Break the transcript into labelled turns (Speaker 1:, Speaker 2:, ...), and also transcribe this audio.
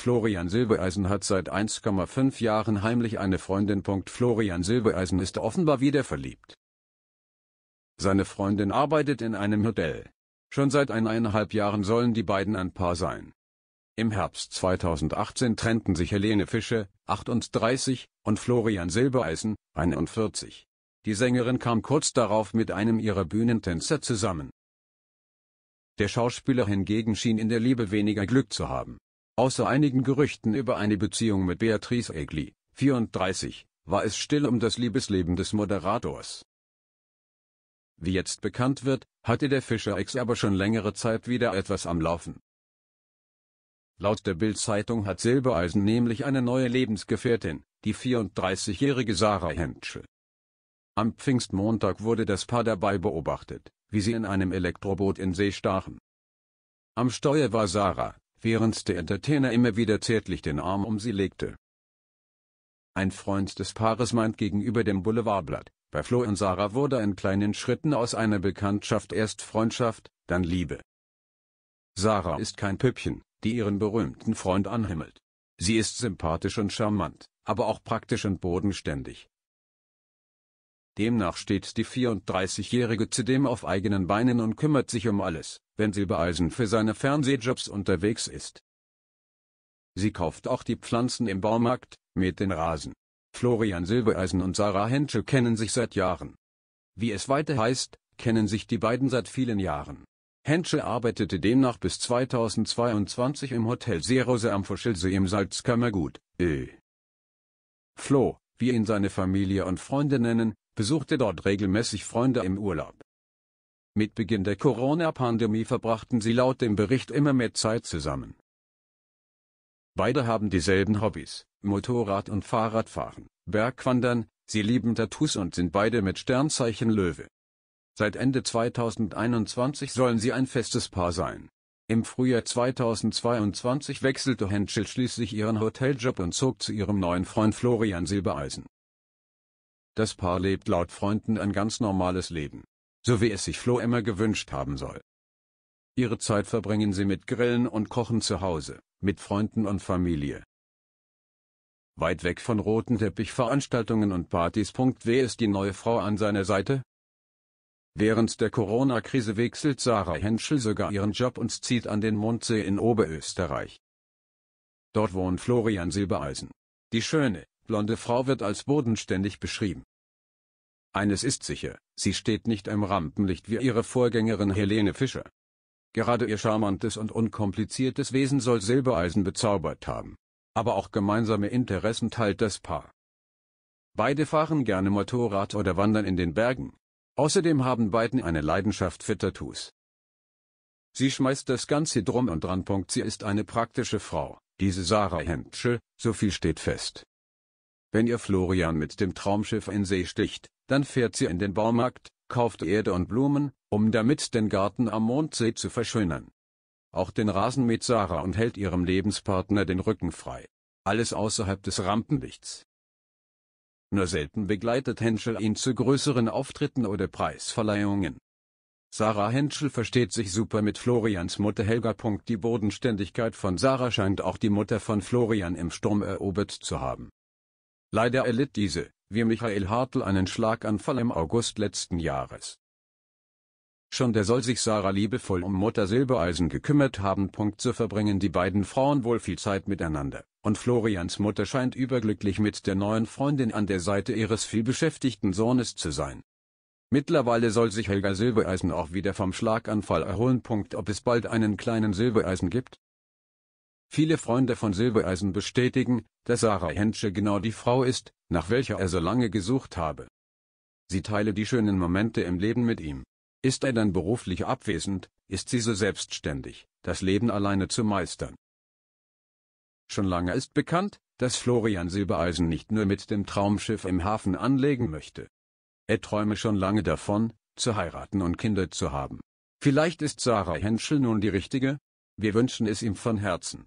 Speaker 1: Florian Silbereisen hat seit 1,5 Jahren heimlich eine Freundin. Florian Silbereisen ist offenbar wieder verliebt. Seine Freundin arbeitet in einem Hotel. Schon seit eineinhalb Jahren sollen die beiden ein Paar sein. Im Herbst 2018 trennten sich Helene Fischer, 38, und Florian Silbereisen, 41. Die Sängerin kam kurz darauf mit einem ihrer Bühnentänzer zusammen. Der Schauspieler hingegen schien in der Liebe weniger Glück zu haben. Außer einigen Gerüchten über eine Beziehung mit Beatrice Egli, 34, war es still um das Liebesleben des Moderators. Wie jetzt bekannt wird, hatte der Fischer-Ex aber schon längere Zeit wieder etwas am Laufen. Laut der Bild-Zeitung hat Silbereisen nämlich eine neue Lebensgefährtin, die 34-jährige Sarah Hentsche. Am Pfingstmontag wurde das Paar dabei beobachtet, wie sie in einem Elektroboot in See stachen. Am Steuer war Sarah, während der Entertainer immer wieder zärtlich den Arm um sie legte. Ein Freund des Paares meint gegenüber dem Boulevardblatt, bei Flo und Sarah wurde in kleinen Schritten aus einer Bekanntschaft erst Freundschaft, dann Liebe. Sarah ist kein Püppchen, die ihren berühmten Freund anhimmelt. Sie ist sympathisch und charmant, aber auch praktisch und bodenständig, Demnach steht die 34-Jährige zudem auf eigenen Beinen und kümmert sich um alles, wenn Silbereisen für seine Fernsehjobs unterwegs ist. Sie kauft auch die Pflanzen im Baumarkt, mit den Rasen. Florian Silbereisen und Sarah Henschel kennen sich seit Jahren. Wie es weiter heißt, kennen sich die beiden seit vielen Jahren. Henschel arbeitete demnach bis 2022 im Hotel Seerose am Fuschelsee im Salzkammergut, Ö. Flo, wie ihn seine Familie und Freunde nennen, besuchte dort regelmäßig Freunde im Urlaub. Mit Beginn der Corona-Pandemie verbrachten sie laut dem Bericht immer mehr Zeit zusammen. Beide haben dieselben Hobbys, Motorrad- und Fahrradfahren, Bergwandern, sie lieben Tattoos und sind beide mit Sternzeichen Löwe. Seit Ende 2021 sollen sie ein festes Paar sein. Im Frühjahr 2022 wechselte Henschel schließlich ihren Hoteljob und zog zu ihrem neuen Freund Florian Silbereisen. Das Paar lebt laut Freunden ein ganz normales Leben. So wie es sich Flo immer gewünscht haben soll. Ihre Zeit verbringen sie mit Grillen und Kochen zu Hause, mit Freunden und Familie. Weit weg von roten Teppichveranstaltungen und Partys. Wer ist die neue Frau an seiner Seite? Während der Corona-Krise wechselt Sarah Henschel sogar ihren Job und zieht an den Mondsee in Oberösterreich. Dort wohnt Florian Silbereisen. Die schöne, blonde Frau wird als bodenständig beschrieben. Eines ist sicher, sie steht nicht im Rampenlicht wie ihre Vorgängerin Helene Fischer. Gerade ihr charmantes und unkompliziertes Wesen soll Silbereisen bezaubert haben. Aber auch gemeinsame Interessen teilt das Paar. Beide fahren gerne Motorrad oder wandern in den Bergen. Außerdem haben beiden eine Leidenschaft für Tattoos. Sie schmeißt das Ganze drum und dran. Sie ist eine praktische Frau, diese Sarah Henschel, so viel steht fest. Wenn ihr Florian mit dem Traumschiff in See sticht, dann fährt sie in den Baumarkt, kauft Erde und Blumen, um damit den Garten am Mondsee zu verschönern. Auch den Rasen mäht Sarah und hält ihrem Lebenspartner den Rücken frei. Alles außerhalb des Rampenlichts. Nur selten begleitet Henschel ihn zu größeren Auftritten oder Preisverleihungen. Sarah Henschel versteht sich super mit Florians Mutter Helga. Die Bodenständigkeit von Sarah scheint auch die Mutter von Florian im Sturm erobert zu haben. Leider erlitt diese, wie Michael Hartl, einen Schlaganfall im August letzten Jahres. Schon der soll sich Sarah liebevoll um Mutter Silbereisen gekümmert haben. Punkt so verbringen die beiden Frauen wohl viel Zeit miteinander, und Florians Mutter scheint überglücklich mit der neuen Freundin an der Seite ihres vielbeschäftigten Sohnes zu sein. Mittlerweile soll sich Helga Silbereisen auch wieder vom Schlaganfall erholen. Punkt ob es bald einen kleinen Silbereisen gibt? Viele Freunde von Silbereisen bestätigen, dass Sarah Hentsche genau die Frau ist, nach welcher er so lange gesucht habe. Sie teile die schönen Momente im Leben mit ihm. Ist er dann beruflich abwesend, ist sie so selbstständig, das Leben alleine zu meistern. Schon lange ist bekannt, dass Florian Silbereisen nicht nur mit dem Traumschiff im Hafen anlegen möchte. Er träume schon lange davon, zu heiraten und Kinder zu haben. Vielleicht ist Sarah Henschel nun die Richtige? Wir wünschen es ihm von Herzen.